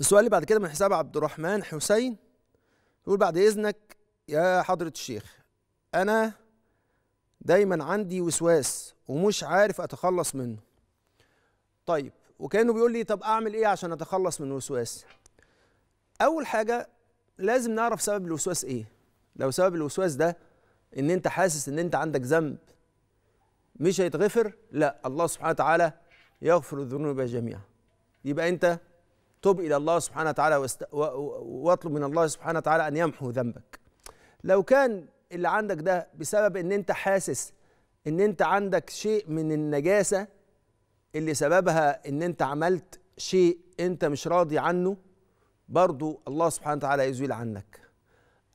السؤال اللي بعد كده من حساب عبد الرحمن حسين يقول بعد إذنك يا حضرة الشيخ أنا دايما عندي وسواس ومش عارف أتخلص منه طيب وكأنه بيقول لي طب أعمل إيه عشان أتخلص من الوسواس أول حاجة لازم نعرف سبب الوسواس إيه لو سبب الوسواس ده إن أنت حاسس إن أنت عندك ذنب مش هيتغفر لا الله سبحانه وتعالى يغفر الذنوب جميعا يبقى أنت تب إلى الله سبحانه وتعالى واطلب من الله سبحانه وتعالى أن يمحو ذنبك لو كان اللي عندك ده بسبب أن أنت حاسس أن أنت عندك شيء من النجاسة اللي سببها أن أنت عملت شيء أنت مش راضي عنه برضو الله سبحانه وتعالى يزيل عنك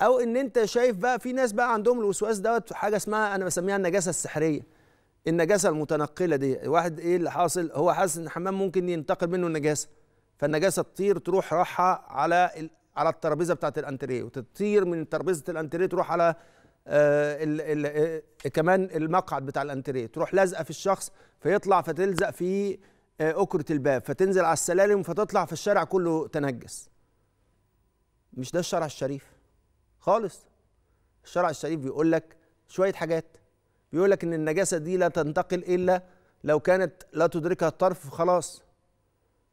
او ان انت شايف بقى في ناس بقى عندهم الوسواس دوت حاجه اسمها انا بسميها النجاسه السحريه النجاسه المتنقله دي واحد ايه اللي حاصل هو حاسس ان الحمام ممكن ينتقل منه النجاسه فالنجاسه تطير تروح راحه على على الترابيزه بتاعه الانتريه وتطير من ترابيزه الانتريه تروح على آه، ال ال آه، كمان المقعد بتاع الانتريه تروح لازقه في الشخص فيطلع فتلزق في آه، أكرة الباب فتنزل على السلالم فتطلع في الشارع كله تنجس مش ده الشرع الشريف خالص الشرع الشريف بيقول لك شوية حاجات بيقول لك إن النجاسة دي لا تنتقل إلا لو كانت لا تدركها الطرف خلاص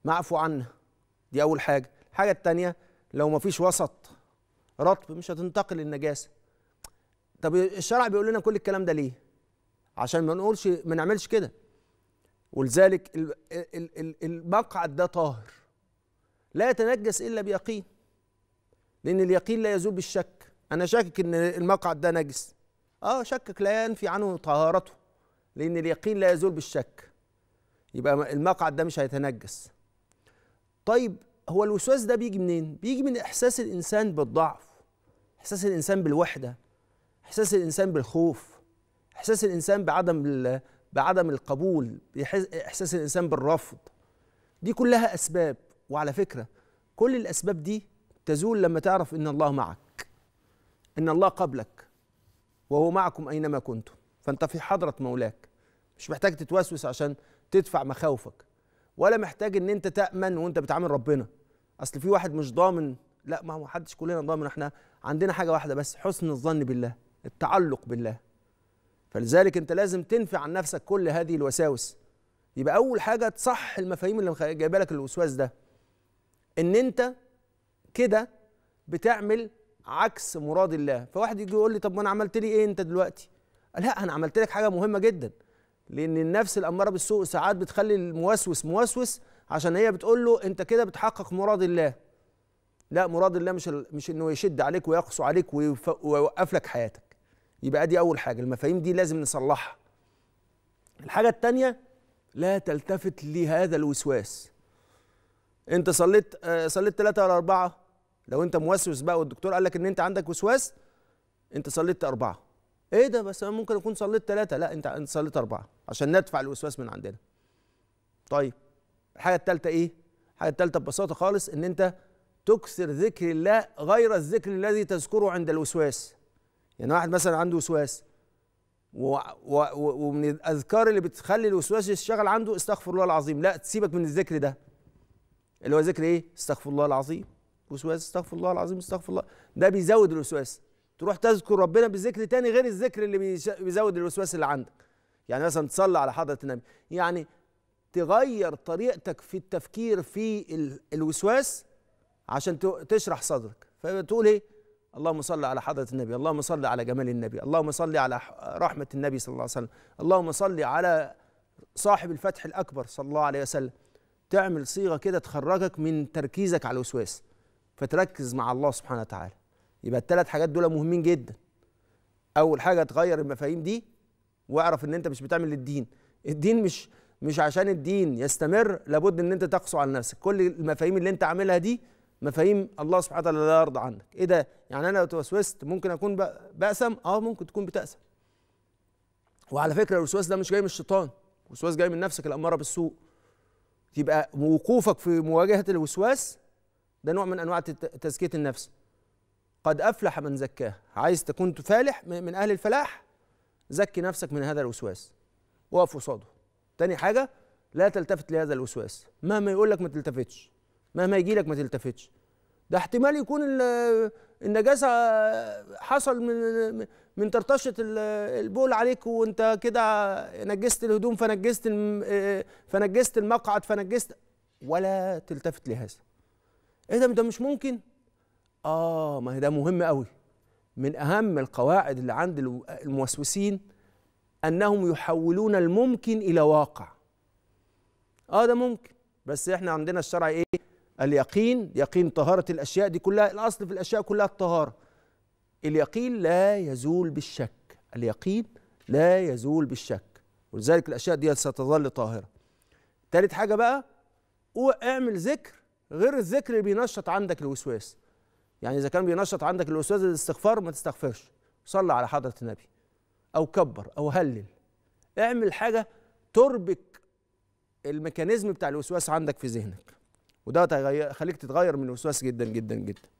معفو عنها دي اول حاجه الحاجه الثانيه لو ما فيش وسط رطب مش هتنتقل النجاسه طب الشرع بيقول لنا كل الكلام ده ليه عشان ما نقولش ما نعملش كده ولذلك المقعد ده طاهر لا يتنجس الا بيقين لان اليقين لا يزول بالشك انا شاكك ان المقعد ده نجس اه شكك لا ينفي عنه طهارته لان اليقين لا يزول بالشك يبقى المقعد ده مش هيتنجس طيب هو الوسواس ده بيجي منين؟ بيجي من إحساس الإنسان بالضعف إحساس الإنسان بالوحدة إحساس الإنسان بالخوف إحساس الإنسان بعدم بعدم القبول إحساس الإنسان بالرفض دي كلها أسباب وعلى فكرة كل الأسباب دي تزول لما تعرف إن الله معك إن الله قبلك وهو معكم أينما كنتم فأنت في حضرة مولاك مش محتاج تتوسوس عشان تدفع مخاوفك ولا محتاج ان انت تامن وانت بتعامل ربنا اصل في واحد مش ضامن لا ما هو حدش كلنا ضامن احنا عندنا حاجه واحده بس حسن الظن بالله التعلق بالله فلذلك انت لازم تنفي عن نفسك كل هذه الوساوس يبقى اول حاجه تصح المفاهيم اللي جايبه لك الوسواس ده ان انت كده بتعمل عكس مراد الله فواحد يجي يقول لي طب ما انا عملت لي ايه انت دلوقتي لا انا عملت لك حاجه مهمه جدا لان النفس الاماره بالسوء ساعات بتخلي الموسوس موسوس عشان هي بتقول له انت كده بتحقق مراد الله لا مراد الله مش مش انه يشد عليك ويقصو عليك ويوقف لك حياتك يبقى دي اول حاجه المفاهيم دي لازم نصلحها الحاجه الثانيه لا تلتفت لهذا الوسواس انت صليت آه، صليت ثلاثة ولا أربعة لو انت موسوس بقى والدكتور قال لك ان انت عندك وسواس انت صليت أربعة ايه ده بس انا ممكن اكون صليت ثلاثه لا انت انت صليت اربعه عشان ندفع الوسواس من عندنا طيب الحاجه الثالثه ايه الحاجه الثالثه ببساطه خالص ان انت تكثر ذكر الله غير الذكر الذي تذكره عند الوسواس يعني واحد مثلا عنده وسواس و... و... ومن الاذكار اللي بتخلي الوسواس يشتغل عنده استغفر الله العظيم لا تسيبك من الذكر ده اللي هو ذكر ايه استغفر الله العظيم وسواس استغفر الله العظيم استغفر الله ده بيزود الوسواس تروح تذكر ربنا بذكر تاني غير الذكر اللي بيزود الوسواس اللي عندك يعني مثلا تصلي على حضره النبي يعني تغير طريقتك في التفكير في الوسواس عشان تشرح صدرك فتقول ايه اللهم صل على حضره النبي اللهم صل على جمال النبي اللهم صل على رحمه النبي صلى الله عليه وسلم اللهم صل على صاحب الفتح الاكبر صلى الله عليه وسلم تعمل صيغه كده تخرجك من تركيزك على الوسواس فتركز مع الله سبحانه وتعالى يبقى الثلاث حاجات دول مهمين جدا اول حاجه تغير المفاهيم دي واعرف ان انت مش بتعمل للدين الدين مش مش عشان الدين يستمر لابد ان انت تقسو على نفسك كل المفاهيم اللي انت عاملها دي مفاهيم الله سبحانه وتعالى لا يرضى عنك ايه ده يعني انا لو توسوست ممكن اكون بأسم اه ممكن تكون بتأسم وعلى فكره الوسواس ده مش جاي من الشيطان الوسواس جاي من نفسك الاماره بالسوء يبقى وقوفك في مواجهه الوسواس ده نوع من انواع تزكيه النفس قد أفلح من زكاها عايز تكون فالح من أهل الفلاح زكي نفسك من هذا الوسواس وقف قصاده تاني حاجة لا تلتفت لهذا الوسواس مهما يقول لك ما تلتفتش مهما يجي لك ما تلتفتش ده احتمال يكون النجاسة حصل من من ترطشه البول عليك وانت كده نجست الهدوم فنجست فنجست المقعد فنجست ولا تلتفت لهذا ايه ده ده مش ممكن اه ما هي ده مهم قوي من اهم القواعد اللي عند الموسوسين انهم يحولون الممكن الى واقع اه ده ممكن بس احنا عندنا الشرع ايه اليقين يقين طهارة الأشياء دي كلها الأصل في الأشياء كلها الطهارة اليقين لا يزول بالشك اليقين لا يزول بالشك ولذلك الأشياء دي ستظل طاهرة تالت حاجة بقى اعمل ذكر غير الذكر اللي بينشط عندك الوسواس يعني اذا كان بينشط عندك الاستاذ الاستغفار ما تستغفرش صلى على حضره النبي او كبر او هلل اعمل حاجه تربك الميكانيزم بتاع الوسواس عندك في ذهنك وده هيخليك تتغير من الوسواس جدا جدا جدا